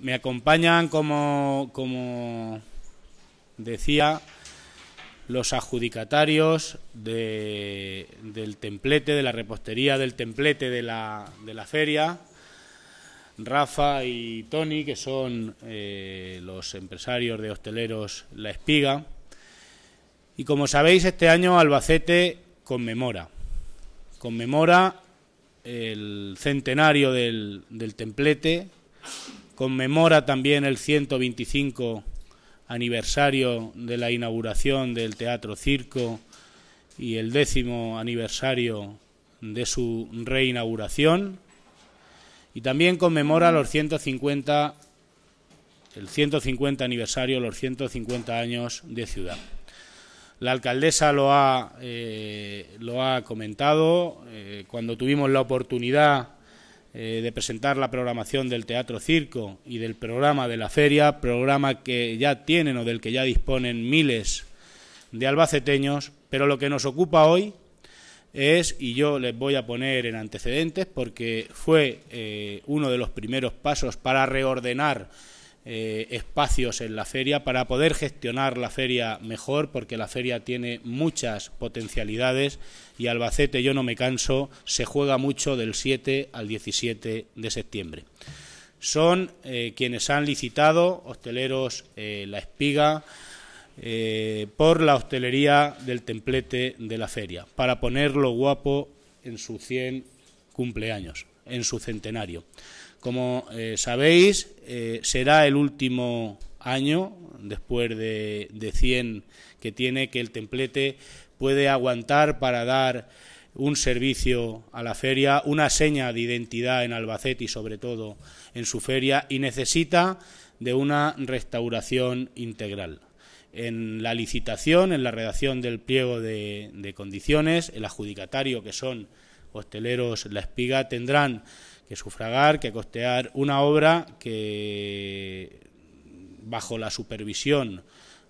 me acompañan, como, decía, los adjudicatarios del templete, de la repostería del templete de la, feria, Rafa y Tony, que son eh, los empresarios de hosteleros La Espiga. Y como sabéis, este año Albacete conmemora, conmemora el centenario del templete conmemora también el 125 aniversario de la inauguración del Teatro Circo y el décimo aniversario de su reinauguración y también conmemora los 150 el 150 aniversario, los 150 años de ciudad. La alcaldesa lo ha, eh, lo ha comentado eh, cuando tuvimos la oportunidad eh, de presentar la programación del Teatro Circo y del programa de la feria, programa que ya tienen o del que ya disponen miles de albaceteños, pero lo que nos ocupa hoy es, y yo les voy a poner en antecedentes porque fue eh, uno de los primeros pasos para reordenar eh, espacios en la feria para poder gestionar la feria mejor, porque la feria tiene muchas potencialidades y Albacete, yo no me canso, se juega mucho del 7 al 17 de septiembre. Son eh, quienes han licitado, hosteleros eh, La Espiga, por la hostelería del templete de la feria, para ponerlo guapo en su 100 cumpleaños, en su centenario. Como eh, sabéis, eh, será el último año, después de, 100 que tiene, que el templete puede aguantar para dar un servicio a la feria, una seña de identidad en Albacete y sobre todo en su feria, y necesita de una restauración integral. En la licitación, en la redacción del pliego de condiciones, el adjudicatario, que son hosteleros La Espiga, tendrán que sufragar, que costear una obra que bajo la supervisión,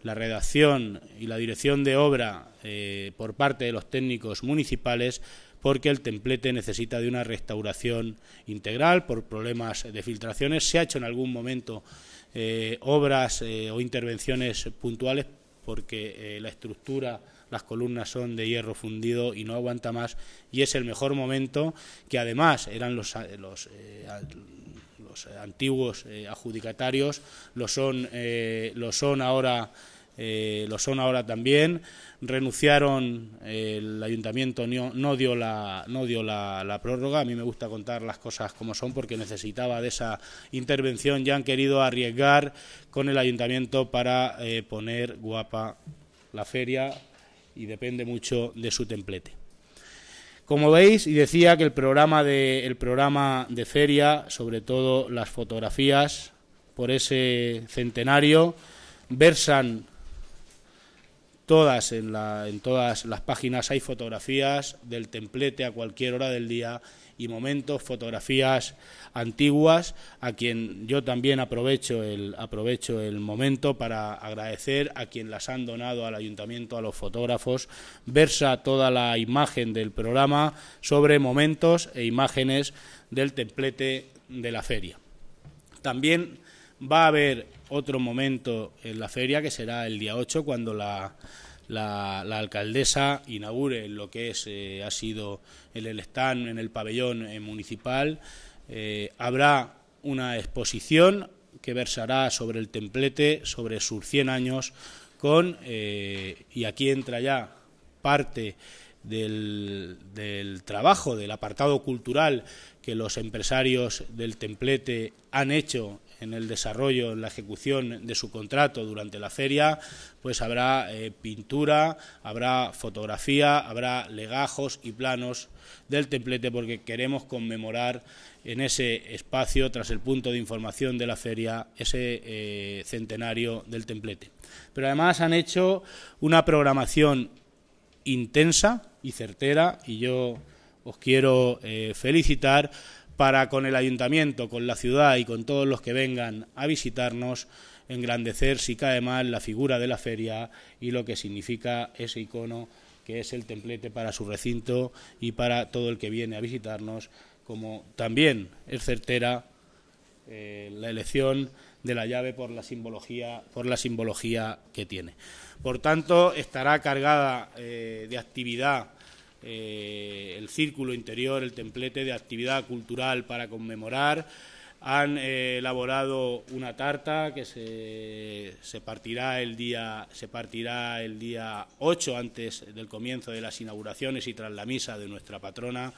la redacción y la dirección de obra eh, por parte de los técnicos municipales, porque el templete necesita de una restauración integral por problemas de filtraciones. Se ha hecho en algún momento eh, obras eh, o intervenciones puntuales porque la estructura las columnas son de hierro fundido y no aguanta más y es el mejor momento que además eran los, eh, eh, los, antiguos eh, adjudicatarios, lo son, lo son ahora... lo son ahora también. Renunciaron, el ayuntamiento no, dio, la, no dio la, prórroga. A mí me gusta contar las cosas como son porque necesitaba de esa intervención Ya han querido arriesgar con el ayuntamiento para poner guapa la feria y depende mucho de su templete. Como veis, y decía que el programa de, el programa de feria, sobre todo las fotografías por ese centenario, versan todas en, en todas las páginas hay fotografías del templete a cualquier hora del día y momentos, fotografías antiguas, a quien yo también aprovecho el, aprovecho el momento para agradecer a quien las han donado al ayuntamiento, a los fotógrafos. Versa toda la imagen del programa sobre momentos e imágenes del templete de la feria. También va a haber otro momento en la feria que será el día 8 cuando la, alcaldesa inaugure lo que es, eh, ha sido el, el, stand en el pabellón eh, municipal. Eh, habrá una exposición que versará sobre el templete, sobre sus 100 años, con, y aquí entra ya parte del, del, trabajo, del apartado cultural que los empresarios del templete han hecho en el desarrollo, en la ejecución de su contrato durante la feria, pues habrá eh, pintura, habrá fotografía, habrá legajos y planos del templete porque queremos conmemorar en ese espacio, tras el punto de información de la feria, ese eh, centenario del templete. Pero además han hecho una programación intensa y certera y yo os quiero eh, felicitar para con el ayuntamiento, con la ciudad y con todos los que vengan a visitarnos, engrandecer si cae mal la figura de la feria y lo que significa ese icono que es el templete para su recinto y para todo el que viene a visitarnos, como también es certera eh, la elección de la llave por la simbología, por la simbología que tiene. Por tanto, estará cargada eh, de actividad eh, el círculo interior, el templete de actividad cultural para conmemorar. Han eh, elaborado una tarta que se, partirá el día, se partirá el día 8 antes del comienzo de las inauguraciones y tras la misa de nuestra patrona.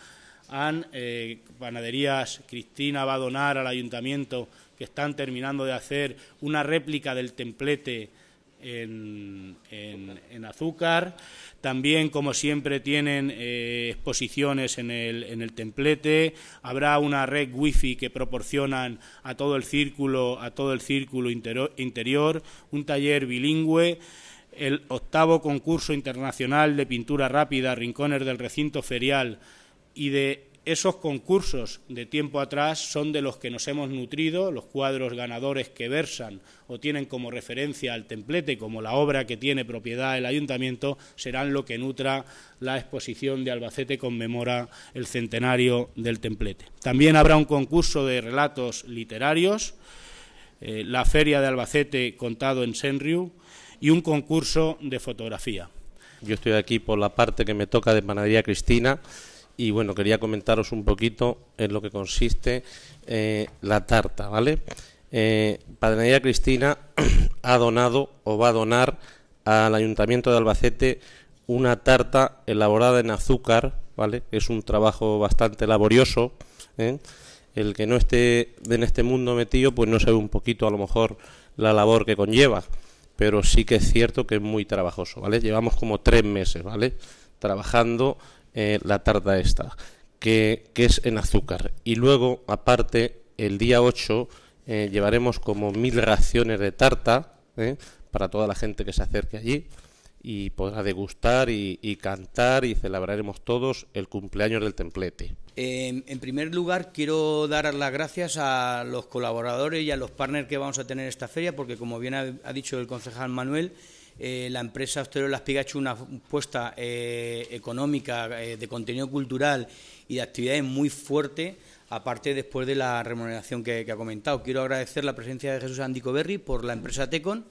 Han eh, panaderías Cristina va a donar al ayuntamiento que están terminando de hacer una réplica del templete en, azúcar. También, como siempre, tienen eh, exposiciones en el, en el, templete. Habrá una red wifi que proporcionan a todo el círculo, a todo el círculo interior, interior un taller bilingüe el octavo concurso internacional de pintura rápida, Rincones del Recinto Ferial y de esos concursos de tiempo atrás son de los que nos hemos nutrido, los cuadros ganadores que versan o tienen como referencia al templete, como la obra que tiene propiedad el ayuntamiento, serán lo que nutra la exposición de Albacete conmemora el centenario del templete. También habrá un concurso de relatos literarios, eh, la feria de Albacete contado en Senriu y un concurso de fotografía. Yo estoy aquí por la parte que me toca de Panadería Cristina y bueno, quería comentaros un poquito en lo que consiste eh, la tarta, ¿vale? Eh, Padre María Cristina ha donado o va a donar al Ayuntamiento de Albacete una tarta elaborada en azúcar, ¿vale? Es un trabajo bastante laborioso. ¿eh? El que no esté en este mundo metido, pues no sabe un poquito a lo mejor la labor que conlleva, pero sí que es cierto que es muy trabajoso, ¿vale? Llevamos como tres meses, ¿vale? Trabajando eh, la tarta esta, que, es en azúcar. Y luego, aparte, el día 8 eh, llevaremos como mil raciones de tarta eh, para toda la gente que se acerque allí y podrá degustar y, cantar y celebraremos todos el cumpleaños del templete. En, primer lugar, quiero dar las gracias a los colaboradores y a los partners que vamos a tener esta feria, porque como bien ha dicho el concejal Manuel, eh, la empresa de Las Pigas ha hecho una apuesta eh, económica, eh, de contenido cultural y de actividades muy fuerte, aparte después de la remuneración que, ha comentado. Quiero agradecer la presencia de Jesús Andico Berry por la empresa Tecon,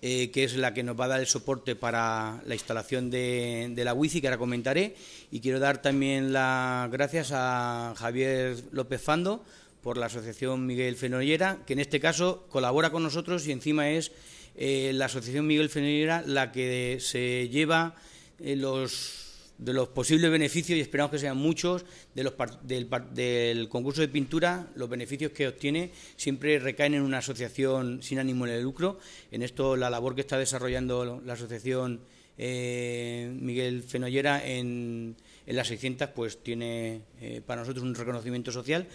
que es la que nos va a dar el soporte para la instalación de, la wifi, que ahora comentaré. Y quiero dar también las gracias a Javier López Fando por la Asociación Miguel Fenollera, que en este caso colabora con nosotros y encima es eh, la Asociación Miguel Fenollera, la que se lleva eh, de los posibles beneficios, y esperamos que sean muchos, del, concurso de pintura, los beneficios que obtiene siempre recaen en una asociación sin ánimo de lucro. En esto, la labor que está desarrollando la asociación eh, Miguel Fenollera en, las 600, pues tiene para nosotros un reconocimiento social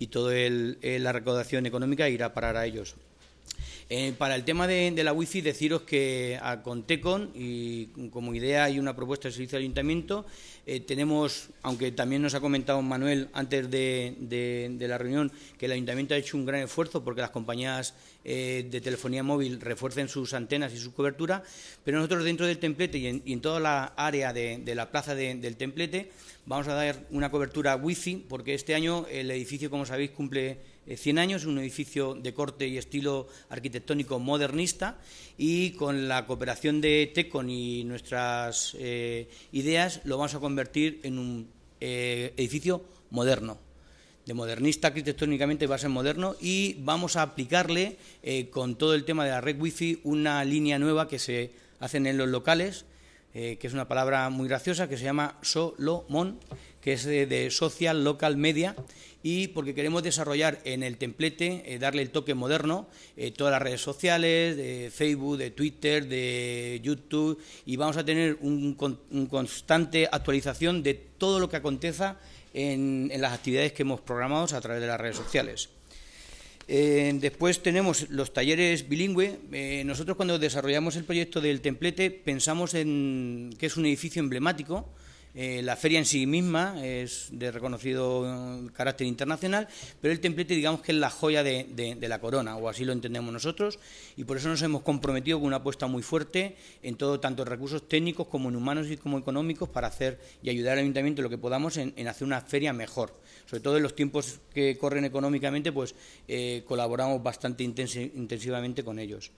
y toda la recaudación económica irá a parar a ellos. Eh, para el tema de, la wifi, deciros que a Contecon, y como idea y una propuesta del servicio de ayuntamiento, eh, tenemos, aunque también nos ha comentado Manuel antes de, la reunión, que el ayuntamiento ha hecho un gran esfuerzo porque las compañías eh, de telefonía móvil refuercen sus antenas y su cobertura, pero nosotros dentro del templete y en, y en toda la área de, la plaza del templete vamos a dar una cobertura wifi porque este año el edificio, como sabéis, cumple 100 eh, años, un edificio de corte y estilo arquitectónico modernista y con la cooperación de TECON y nuestras eh, ideas lo vamos a convertir en un eh, edificio moderno. De modernista arquitectónicamente va a ser moderno y vamos a aplicarle con todo el tema de la red wifi una línea nueva que se hacen en los locales eh, que es una palabra muy graciosa, que se llama Solomon, que es de, Social Local Media, y porque queremos desarrollar en el templete, eh, darle el toque moderno, eh, todas las redes sociales, de Facebook, de Twitter, de YouTube, y vamos a tener un, constante actualización de todo lo que aconteza en las actividades que hemos programado a través de las redes sociales. Eh, después tenemos los talleres bilingüe. Eh, nosotros cuando desarrollamos el proyecto del templete pensamos en que es un edificio emblemático eh, la feria en sí misma es de reconocido eh, carácter internacional, pero el templete digamos que es la joya de, la corona, o así lo entendemos nosotros, y por eso nos hemos comprometido con una apuesta muy fuerte en todo, tanto recursos técnicos como en humanos y como económicos, para hacer y ayudar al ayuntamiento lo que podamos en, hacer una feria mejor. Sobre todo en los tiempos que corren económicamente, pues eh, colaboramos bastante intensivamente con ellos.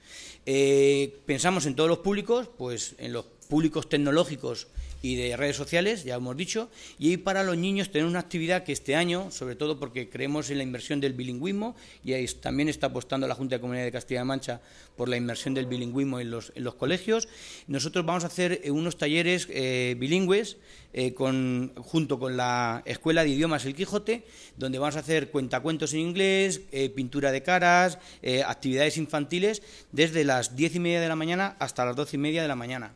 pensamos en todos los públicos, pues en los públicos tecnológicos y de redes sociales, ya hemos dicho, y para los niños tener una actividad que este año, sobre todo porque creemos en la inversión del bilingüismo, y ahí también está apostando la Junta de Comunidad de Castilla-La Mancha por la inversión del bilingüismo en los, colegios, nosotros vamos a hacer eh, unos talleres eh, bilingües eh, con, junto con la Escuela de Idiomas El Quijote, donde vamos a hacer cuentacuentos en inglés, pintura de caras, actividades infantiles, desde las diez y media de la mañana hasta las doce y media de la mañana.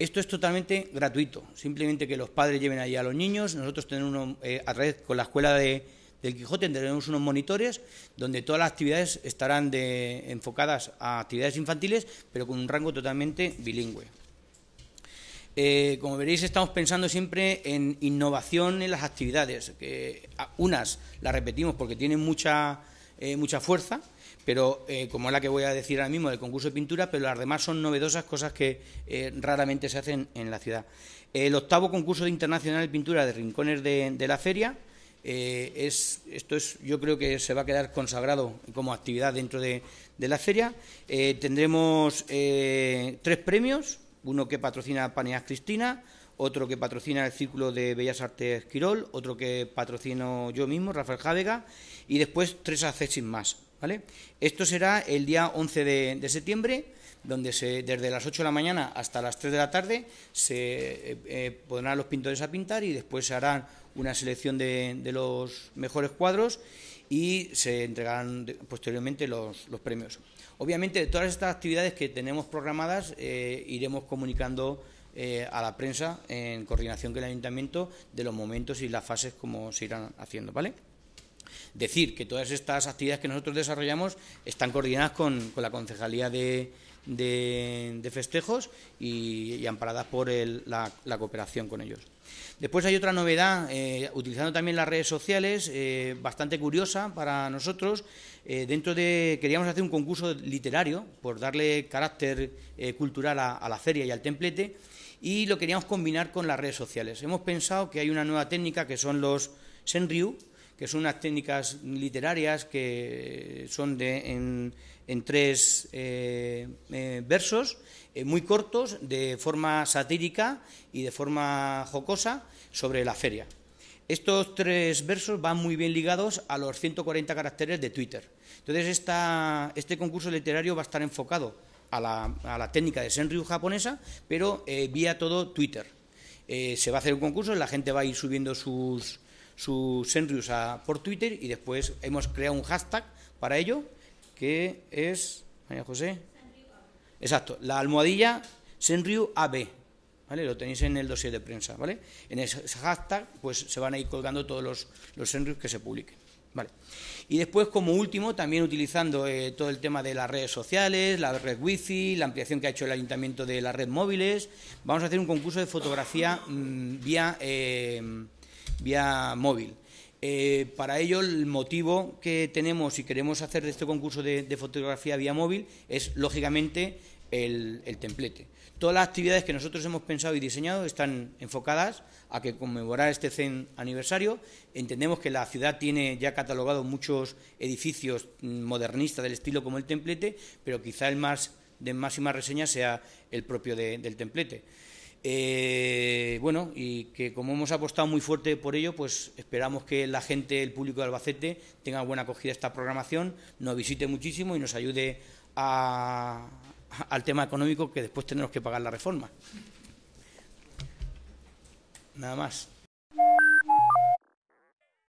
Esto es totalmente gratuito, simplemente que los padres lleven allí a los niños, nosotros tenemos eh, a través con la escuela de, del Quijote tendremos unos monitores donde todas las actividades estarán enfocadas a actividades infantiles, pero con un rango totalmente bilingüe. Eh, como veréis, estamos pensando siempre en innovación en las actividades, que unas las repetimos porque tienen mucha, eh, mucha fuerza, pero como eh, como la que voy a decir ahora mismo del concurso de pintura, pero las demás son novedosas, cosas que eh, raramente se hacen en la ciudad. El octavo concurso internacional de pintura de Rincones de, la Feria, eh, es, esto es, yo creo que se va a quedar consagrado como actividad dentro de, la feria. tendremos tres premios, uno que patrocina Paneas Cristina, otro que patrocina el Círculo de Bellas Artes Quirol, otro que patrocino yo mismo, Rafael Jávega, y después tres accesos más. ¿vale? Esto será el día 11 de, septiembre, donde se, desde las 8 de la mañana hasta las 3 de la tarde se eh, eh, pondrán los pintores a pintar y después se harán una selección de, los mejores cuadros y se entregarán posteriormente los, premios. Obviamente, de todas estas actividades que tenemos programadas, eh, iremos comunicando a la prensa en coordinación con el ayuntamiento de los momentos y las fases como se irán haciendo, ¿vale? decir que todas estas actividades que nosotros desarrollamos están coordinadas con, la Concejalía de, Festejos y, amparadas por la, cooperación con ellos. Después hay otra novedad, eh, utilizando también las redes sociales, eh, bastante curiosa para nosotros. Eh, dentro de queríamos hacer un concurso literario por darle carácter cultural a, a la feria y al templete y lo queríamos combinar con las redes sociales. Hemos pensado que hay una nueva técnica que son los Senryu, que son unas técnicas literarias que son de, en, tres eh, eh, versos eh, muy cortos, de forma satírica y de forma jocosa, sobre la feria. Estos tres versos van muy bien ligados a los 140 caracteres de Twitter. Entonces, este concurso literario va a estar enfocado a la, técnica de Senryu japonesa, pero vía todo Twitter. se va a hacer un concurso, la gente va a ir subiendo sus, sus Senrius por Twitter y después hemos creado un hashtag para ello que es María José. Exacto, la almohadilla Senryu AB. ¿Vale? Lo tenéis en el dossier de prensa, ¿vale? En ese hashtag pues se van a ir colgando todos los, los Senrius que se publiquen. Vale. Y después, como último, también utilizando eh, todo el tema de las redes sociales, la red wifi, la ampliación que ha hecho el ayuntamiento de las red móviles, vamos a hacer un concurso de fotografía mm, vía eh, vía móvil. Eh, para ello, el motivo que tenemos y queremos hacer de este concurso de, fotografía vía móvil es, lógicamente, el, templete. Todas las actividades que nosotros hemos pensado y diseñado están enfocadas a que conmemorar este 100 aniversario. Entendemos que la ciudad tiene ya catalogados muchos edificios mm, modernistas del estilo como el templete, pero quizá el más de máxima reseña sea el propio del templete. Eh, bueno, y que como hemos apostado muy fuerte por ello, pues esperamos que la gente, el público de Albacete, tenga buena acogida a esta programación, nos visite muchísimo y nos ayude al tema económico que después tenemos que pagar la reforma. Nada más.